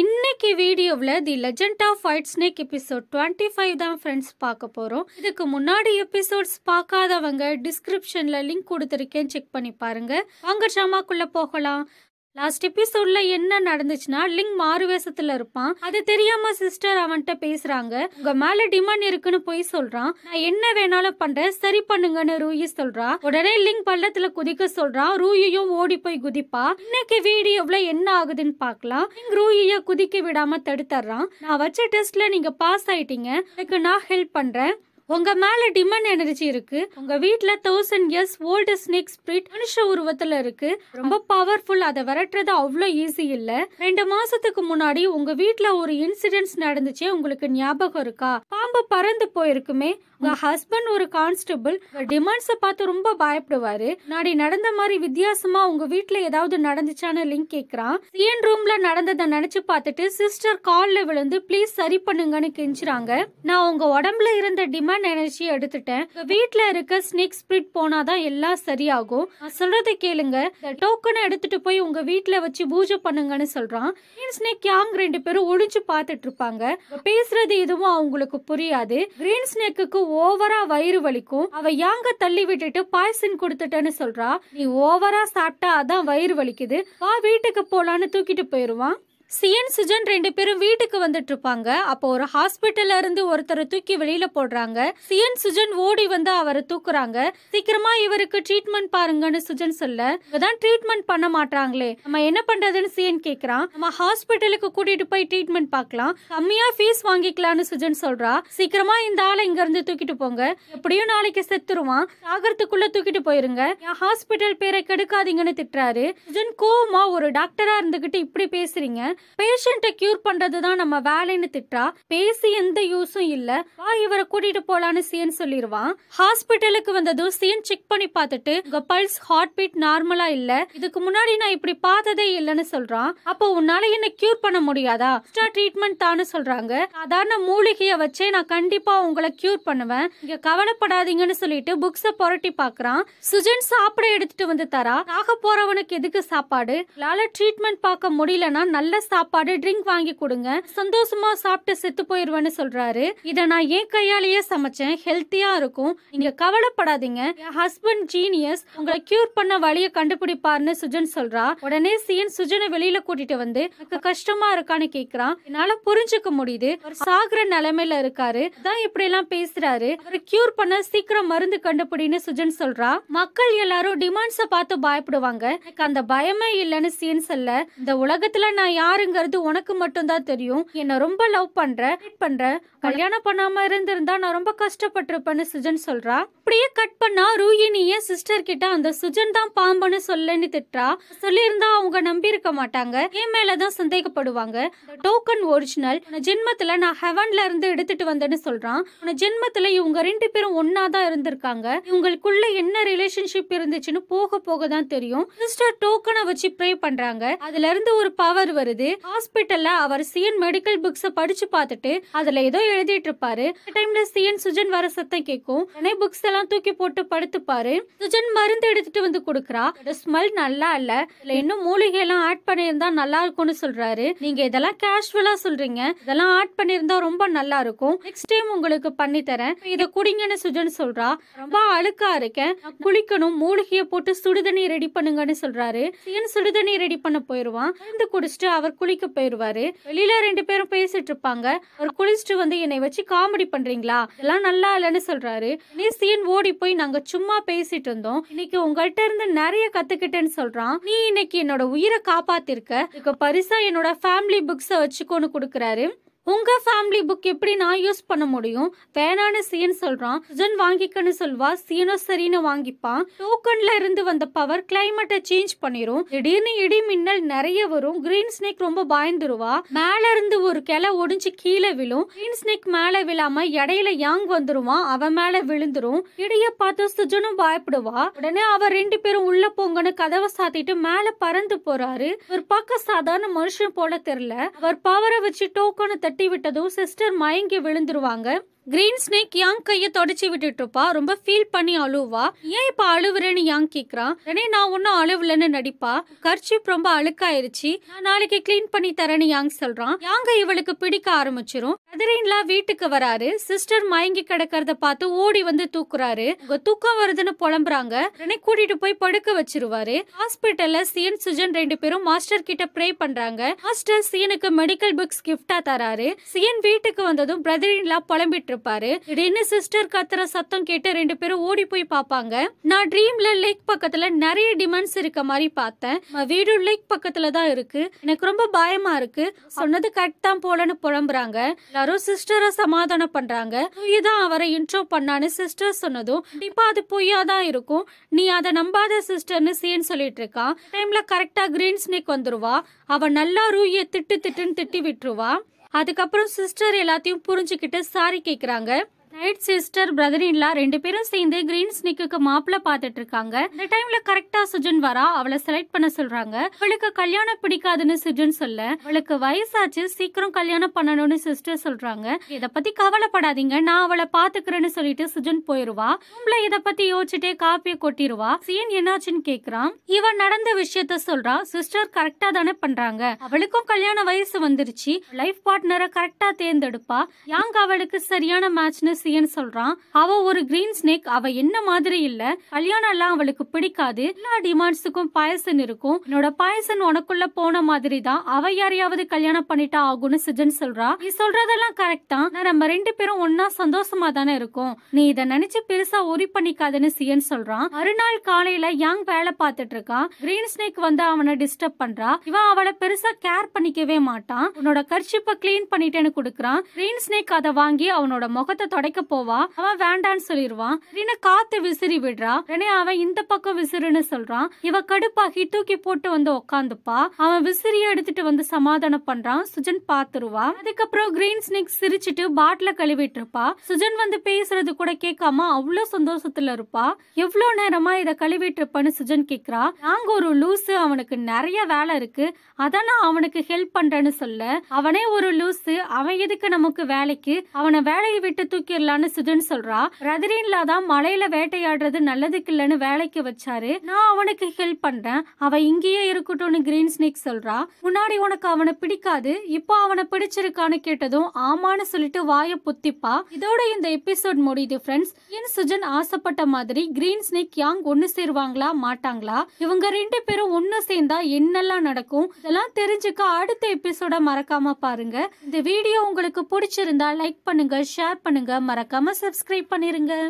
இன்னைக்கு வீடியோவில் the legend of fight snake episode twenty five தான் ஃப்ரெண்ட்ஸ் பார்க்க போகிறோம் இதுக்கு முன்னாடி எபிசோட்ஸ் பார்க்காதவங்க டிஸ்கிரிப்ஷனில் லிங்க் கொடுத்துருக்கேன் செக் பண்ணி பாருங்கள் வாங்க ட்ராமாக்குள்ளே போகலாம் லாஸ்ட் எபிசோட்ல என்ன நடந்துச்சுன்னா லிங் மாறுவேசத்துல இருப்பான் அது தெரியாம சிஸ்டர் அவன்கிட்ட பேசுறாங்க உங்க மேல டிமாண்ட் இருக்குன்னு போய் சொல்றான் நான் என்ன வேணாலும் பண்றேன் சரி பண்ணுங்கன்னு ரூயி சொல்றா உடனே லிங் பள்ளத்துல குதிக்க சொல்றான் ரூயியும் ஓடி போய் குதிப்பா இன்னைக்கு வீடியோவில் என்ன ஆகுதுன்னு பாக்கலாம் லிங் ரூயிய குதிக்க விடாம தடுத்துறான் நான் வச்ச டெஸ்ட்ல நீங்க பாஸ் ஆயிட்டீங்க எனக்கு நான் ஹெல்ப் பண்றேன் உங்க மேல டிமன் எனர்ஜி இருக்கு உங்க வீட்டுல thousand years old snake spirit மனுஷ உருவத்துல இருக்கு ரொம்ப பவர்ஃபுல் அதை விரட்டுறது அவ்வளோ ஈஸி இல்ல ரெண்டு மாசத்துக்கு முன்னாடி உங்க வீட்டுல ஒரு இன்சிடென்ட்ஸ் நடந்துச்சே உங்களுக்கு ஞாபகம் இருக்கா பாம்பு பறந்து போயிருக்குமே உங்கள் ஹஸ்பண்ட் ஒரு கான்ஸ்டபிள் டிமாண்ட்ஸை பார்த்து ரொம்ப பயப்படுவார் நாடி நடந்த மாதிரி வித்தியாசமாக உங்க வீட்டில் ஏதாவது நடந்துச்சான்னு லிங்க் கேட்குறான் சிஎன் ரூமில் நடந்ததை நினச்சி பார்த்துட்டு சிஸ்டர் காலில் விழுந்து ப்ளீஸ் சரி பண்ணுங்கன்னு கெஞ்சுறாங்க நான் உங்கள் உடம்புல இருந்த டிமாண்ட் எனர்ஜி எடுத்துட்டேன் வீட்டில் இருக்க ஸ்னேக் ஸ்பிரிட் போனாதான் எல்லாம் சரியாகும் நான் சொல்றதை கேளுங்க டோக்கனை எடுத்துட்டு போய் உங்க வீட்டில் வச்சு பூஜை பண்ணுங்கன்னு சொல்றான் ஸ்னேக் யாங் ரெண்டு பேரும் ஒழிச்சு பார்த்துட்டு இருப்பாங்க பேசுறது எதுவும் அவங்களுக்கு புரியாது கிரீன் ஸ்னேக்கு ஓவரா வயிறு வலிக்கும் அவ யாங்க தள்ளி விட்டுட்டு பாய்சன் கொடுத்துட்டேன்னு சொல்றா நீ ஓவரா சாப்பிட்டா அதான் வயிறு வலிக்குது வா வீட்டுக்கு போலான்னு தூக்கிட்டு போயிருவான் சியன் சுஜன் ரெண்டு பேரும் வீட்டுக்கு வந்துட்டு இருப்பாங்க அப்போ ஒரு ஹாஸ்பிட்டல்ல இருந்து ஒருத்தரை தூக்கி வெளியில போடுறாங்க சியன் சுஜன் ஓடி வந்து அவரை தூக்குறாங்க சீக்கிரமா இவருக்கு ட்ரீட்மெண்ட் பாருங்கன்னு சுஜன் சொல்ல தான் ட்ரீட்மெண்ட் பண்ண மாட்டாங்களே நம்ம என்ன பண்றதுன்னு சியன் கேக்குறான் நம்ம ஹாஸ்பிட்டலுக்கு கூட்டிட்டு போய் ட்ரீட்மெண்ட் பார்க்கலாம் கம்மியா ஃபீஸ் வாங்கிக்கலாம்னு சுஜன் சொல்றா சீக்கிரமா இந்த ஆளை இங்க இருந்து தூக்கிட்டு போங்க எப்படியும் நாளைக்கு செத்துருவான் சாகரத்துக்குள்ள தூக்கிட்டு போயிருங்க என் ஹாஸ்பிட்டல் பேரை கெடுக்காதீங்கன்னு திட்டுறாரு சுஜன் கோவமா ஒரு டாக்டரா இருந்துகிட்டு இப்படி பேசுறீங்க பேஷண்ட்டை கியூர் பண்றது தான் நம்ம வேலைன்னு திட்டா பேசி எந்த யூஸும் இல்ல வா இவரை கூட்டிட்டு போலான்னு சீன் சொல்லிடுவான் ஹாஸ்பிட்டலுக்கு வந்ததும் சீன் செக் பண்ணி பார்த்துட்டு உங்க பல்ஸ் ஹார்ட் பீட் நார்மலா இல்ல இதுக்கு முன்னாடி நான் இப்படி பார்த்ததே இல்லைன்னு சொல்றான் அப்போ உன்னால என்ன கியூர் பண்ண முடியாதா ட்ரீட்மெண்ட் தானே சொல்றாங்க சாதாரண மூலிகைய வச்சே நான் கண்டிப்பா உங்களை கியூர் பண்ணுவேன் இங்க கவலைப்படாதீங்கன்னு சொல்லிட்டு புக்ஸ புரட்டி பாக்குறான் சுஜன் சாப்பிட எடுத்துட்டு வந்து தரா ஆக போறவனுக்கு எதுக்கு சாப்பாடு லால ட்ரீட்மெண்ட் பார்க்க முடியலன்னா நல்ல சாப்பாடு ட்ரிங்க் வாங்கி கொடுங்க சந்தோஷமா சாப்பிட்டு செத்து போயிருவேன்னு சொல்றாரு இதை நான் ஏன் கையாலேயே சமைச்சேன் ஹெல்த்தியா இருக்கும் நீங்க கவலைப்படாதீங்க ஹஸ்பண்ட் ஜீனியஸ் உங்களை கியூர் பண்ண வழியை கண்டுபிடிப்பாருன்னு சுஜன் சொல்றா உடனே சீன் சுஜனை வெளியில கூட்டிட்டு வந்து கஷ்டமா இருக்கான்னு கேக்குறான் என்னால புரிஞ்சுக்க முடியுது சாகுற நிலைமையில இருக்காரு தான் இப்படி எல்லாம் பேசுறாரு அவர் கியூர் பண்ண சீக்கிரம் மருந்து கண்டுபிடின்னு சுஜன் சொல்றா மக்கள் எல்லாரும் டிமாண்ட்ஸ பார்த்து பயப்படுவாங்க அந்த பயமே இல்லைன்னு சீன் சொல்ல இந்த உலகத்துல நான் யார் யாருங்கிறது உனக்கு மட்டும்தான் தெரியும் என்னை ரொம்ப லவ் பண்ற பண்ற கல்யாணம் பண்ணாம இருந்திருந்தா நான் ரொம்ப கஷ்டப்பட்டிருப்பேன்னு சுஜன் சொல்றா அப்படியே கட் பண்ணா ரூயினிய சிஸ்டர் கிட்ட அந்த சுஜன் தான் பாம்புன்னு சொல்லன்னு திட்டுறா சொல்லியிருந்தா அவங்க நம்பி இருக்க மாட்டாங்க என் மேலதான் சந்தேகப்படுவாங்க டோக்கன் ஒரிஜினல் ஜென்மத்துல நான் ஹெவன்ல இருந்து எடுத்துட்டு வந்தேன்னு சொல்றான் ஜென்மத்துல இவங்க ரெண்டு பேரும் ஒன்னாதான் இருந்திருக்காங்க இவங்களுக்குள்ள என்ன ரிலேஷன்ஷிப் இருந்துச்சுன்னு போக போக தான் தெரியும் சிஸ்டர் டோக்கனை வச்சு ப்ரே பண்றாங்க அதுல இருந்து ஒரு பவர் வருது போது ஹாஸ்பிட்டல்ல அவர் சிஎன் மெடிக்கல் புக்ஸை படிச்சு பார்த்துட்டு அதுல ஏதோ எழுதிட்டு இருப்பாரு டைம்ல சிஎன் சுஜன் வர சத்தம் கேட்கும் உடனே புக்ஸ் எல்லாம் தூக்கி போட்டு படுத்துப்பாரு சுஜன் மருந்து எடுத்துட்டு வந்து கொடுக்குறா ஸ்மெல் நல்லா இல்ல இன்னும் மூலிகை எல்லாம் ஆட் பண்ணியிருந்தா நல்லா இருக்கும்னு சொல்றாரு நீங்க இதெல்லாம் கேஷுவலா சொல்றீங்க இதெல்லாம் ஆட் பண்ணியிருந்தா ரொம்ப நல்லா இருக்கும் நெக்ஸ்ட் டைம் உங்களுக்கு பண்ணி தரேன் இதை குடிங்கன்னு சுஜன் சொல்றா ரொம்ப அழுக்கா இருக்கேன் குளிக்கணும் மூலிகையை போட்டு சுடுதண்ணி ரெடி பண்ணுங்கன்னு சொல்றாரு சுடுதண்ணி ரெடி பண்ண போயிருவான் குடிச்சிட்டு அவர் குளிக்க போயிடுவாரு வெளியில ரெண்டு பேரும் பேசிட்டு இருப்பாங்க அவர் குளிச்சுட்டு வந்து என்னை வச்சு காமெடி பண்றீங்களா இதெல்லாம் நல்லா இல்லைன்னு சொல்றாரு சீன் ஓடி போய் நாங்க சும்மா பேசிட்டு இருந்தோம் இன்னைக்கு உங்கள்கிட்ட இருந்து நிறைய கத்துக்கிட்டேன்னு சொல்றான் நீ இன்னைக்கு என்னோட உயிரை காப்பாத்திருக்க இப்ப பரிசா என்னோட ஃபேமிலி புக்ஸை வச்சுக்கோன்னு கொடுக்குறாரு உங்கள் ஃபேமிலி புக் எப்படி நான் யூஸ் பண்ண முடியும் வேணான்னு சீன் சொல்கிறான் சுஜன் வாங்கிக்கன்னு சொல்வா சீனோ சரின்னு வாங்கிப்பான் டோக்கன்ல இருந்து வந்த பவர் கிளைமேட்டை சேஞ்ச் பண்ணிரும் திடீர்னு இடி மின்னல் நிறைய வரும் கிரீன் ஸ்னேக் ரொம்ப பயந்துருவா மேல இருந்து ஒரு கிளை ஒடிஞ்சு கீழே விழும் கிரீன் ஸ்னேக் மேல விழாம இடையில யாங் வந்துருவான் அவன் மேல விழுந்துரும் இடிய பார்த்து சுஜனும் பயப்படுவா உடனே அவ ரெண்டு பேரும் உள்ள போங்கன்னு கதவை சாத்திட்டு மேல பறந்து போறாரு ஒரு பக்கம் சாதாரண மனுஷன் போல தெரியல அவர் பவரை வச்சு டோக்கனை தட்டி தட்டிவிட்டதும் சிஸ்டர் மயங்கி விழுந்துருவாங்க கிரீன் ஸ்னேக் யாங் கையை தொடச்சி விட்டுட்டு இருப்பா ரொம்ப ஃபீல் பண்ணி அழுவா ஏன் இப்போ அழுவுறேன்னு யாங் கேட்குறான் உடனே நான் ஒன்றும் அழுவலன்னு நடிப்பா கர்ச்சிப் ரொம்ப அழுக்காயிருச்சு நாளைக்கு கிளீன் பண்ணி தரேன்னு யாங் சொல்றான் யாங்க இவளுக்கு பிடிக்க ஆரம்பிச்சிரும் கதரின்லாம் வீட்டுக்கு வராரு சிஸ்டர் மயங்கி கிடக்கிறத பார்த்து ஓடி வந்து தூக்குறாரு தூக்கம் வருதுன்னு புலம்புறாங்க உடனே கூட்டிட்டு போய் படுக்க வச்சிருவாரு ஹாஸ்பிட்டல்ல சியன் சுஜன் ரெண்டு பேரும் மாஸ்டர் கிட்ட ப்ரே பண்றாங்க மாஸ்டர் சியனுக்கு மெடிக்கல் புக்ஸ் கிஃப்டா தராரு சியன் வீட்டுக்கு வந்ததும் பிரதரின்லாம் புலம்பிட்டு இருப்பாரு திடீர்னு சிஸ்டர் கத்துற சத்தம் கேட்டு ரெண்டு பேரும் ஓடி போய் பாப்பாங்க நான் ட்ரீம்ல லேக் பக்கத்துல நிறைய டிமாண்ட்ஸ் இருக்க மாதிரி பார்த்தேன் வீடு லேக் பக்கத்துலதான் தான் இருக்கு எனக்கு ரொம்ப பயமா இருக்கு சொன்னது கரெக்ட் தான் போலன்னு புலம்புறாங்க எல்லாரும் சிஸ்டரை சமாதானம் பண்றாங்க இதான் அவரை இன்ட்ரோ பண்ணான்னு சிஸ்டர் சொன்னதும் கண்டிப்பா அது பொய்யாதான் தான் இருக்கும் நீ அதை நம்பாத சிஸ்டர்னு சீன் சொல்லிட்டு இருக்கான் டைம்ல கரெக்டா கிரீன் ஸ்னேக் வந்துருவா அவன் நல்லா ரூய திட்டு திட்டுன்னு திட்டி விட்டுருவா அதுக்கப்புறம் சிஸ்டர் எல்லாத்தையும் புரிஞ்சுக்கிட்டு சாரி கேட்குறாங்க ரைட் சிஸ்டர் பிரதர் இன்லா ரெண்டு பேரும் சேர்ந்து கிரீன் ஸ்னிக்கு மாப்பிள்ள பாத்துட்டு இருக்காங்க இந்த டைம்ல கரெக்டா சுஜன் வரா அவளை செலக்ட் பண்ண சொல்றாங்க அவளுக்கு கல்யாணம் பிடிக்காதுன்னு சுஜன் சொல்ல அவளுக்கு வயசாச்சு சீக்கிரம் கல்யாணம் பண்ணணும்னு சிஸ்டர் சொல்றாங்க இத பத்தி கவலைப்படாதீங்க நான் அவளை பாத்துக்கிறேன்னு சொல்லிட்டு சுஜன் போயிருவா ரூம்ல இத பத்தி யோசிச்சுட்டே காப்பிய கொட்டிருவா சீன் என்னாச்சுன்னு கேக்குறான் இவன் நடந்த விஷயத்த சொல்றா சிஸ்டர் கரெக்டா தானே பண்றாங்க அவளுக்கும் கல்யாண வயசு வந்துருச்சு லைஃப் பார்ட்னரை கரெக்டா தேர்ந்தெடுப்பா யாங்க அவளுக்கு சரியான மேட்ச்னு ராட்சசியன்னு சொல்றான் அவ ஒரு கிரீன் ஸ்னேக் அவ என்ன மாதிரி இல்ல கல்யாணம் எல்லாம் அவளுக்கு பிடிக்காது எல்லா டிமாண்ட்ஸுக்கும் பாயசன் இருக்கும் என்னோட பாயசன் உனக்குள்ள போன மாதிரி தான் அவ யாரையாவது கல்யாணம் பண்ணிட்டா ஆகும்னு சிஜன் சொல்றா நீ சொல்றதெல்லாம் கரெக்ட் தான் நம்ம ரெண்டு பேரும் ஒன்னா சந்தோஷமா தானே இருக்கும் நீ இத நினைச்சு பெருசா ஒரி பண்ணிக்காதுன்னு சிஎன் சொல்றான் மறுநாள் காலையில யாங் வேலை பார்த்துட்டு இருக்கான் கிரீன் ஸ்னேக் வந்து அவனை டிஸ்டர்ப் பண்றா இவன் அவளை பெருசா கேர் பண்ணிக்கவே மாட்டான் உன்னோட கர்ச்சிப்ப கிளீன் பண்ணிட்டேன்னு கொடுக்கறான் கிரீன் ஸ்னேக் அதை வாங்கி அவனோட முகத்தை தொடக்க அடிக்க போவா அவன் வேண்டான்னு சொல்லிடுவான் திடீர்னு காத்து விசிறி விடுறா ரெனே அவன் இந்த பக்கம் விசிறுன்னு சொல்றான் இவ கடுப்பாகி தூக்கி போட்டு வந்து உக்காந்துப்பா அவன் விசிறிய எடுத்துட்டு வந்து சமாதானம் பண்றான் சுஜன் பாத்துருவான் அதுக்கப்புறம் கிரீன் ஸ்னேக் சிரிச்சிட்டு பாட்டில கழுவிட்டு இருப்பா சுஜன் வந்து பேசுறது கூட கேட்காம அவ்வளவு சந்தோஷத்துல இருப்பா எவ்வளவு நேரமா இத கழுவிட்டு இருப்பான்னு சுஜன் கேக்குறா நாங்க ஒரு லூசு அவனுக்கு நிறைய வேலை இருக்கு அதான் நான் அவனுக்கு ஹெல்ப் பண்றேன்னு சொல்ல அவனே ஒரு லூசு அவன் எதுக்கு நமக்கு வேலைக்கு அவனை வேலையை விட்டு தூக்கிடலாம் சரியில்லைன்னு சுதுன்னு சொல்றா ரதிரின்லா தான் மலையில வேட்டையாடுறது நல்லது இல்லன்னு வேலைக்கு வச்சாரு நான் அவனுக்கு ஹெல்ப் பண்றேன் அவ இங்கேயே இருக்கட்டும்னு கிரீன் ஸ்னேக் சொல்றா முன்னாடி உனக்கு அவனை பிடிக்காது இப்போ அவனை பிடிச்சிருக்கான்னு கேட்டதும் ஆமான்னு சொல்லிட்டு வாய புத்திப்பா இதோட இந்த எபிசோட் முடியுது ஃப்ரெண்ட்ஸ் ஏன் சுஜன் ஆசைப்பட்ட மாதிரி கிரீன் ஸ்னேக் யாங் ஒன்னு சேருவாங்களா மாட்டாங்களா இவங்க ரெண்டு பேரும் ஒன்னு சேர்ந்தா என்னெல்லாம் நடக்கும் இதெல்லாம் தெரிஞ்சுக்க அடுத்த எபிசோட மறக்காம பாருங்க இந்த வீடியோ உங்களுக்கு பிடிச்சிருந்தா லைக் பண்ணுங்க ஷேர் பண்ணுங்க மறக்காம சப்ஸ்கிரைப் பண்ணிருங்க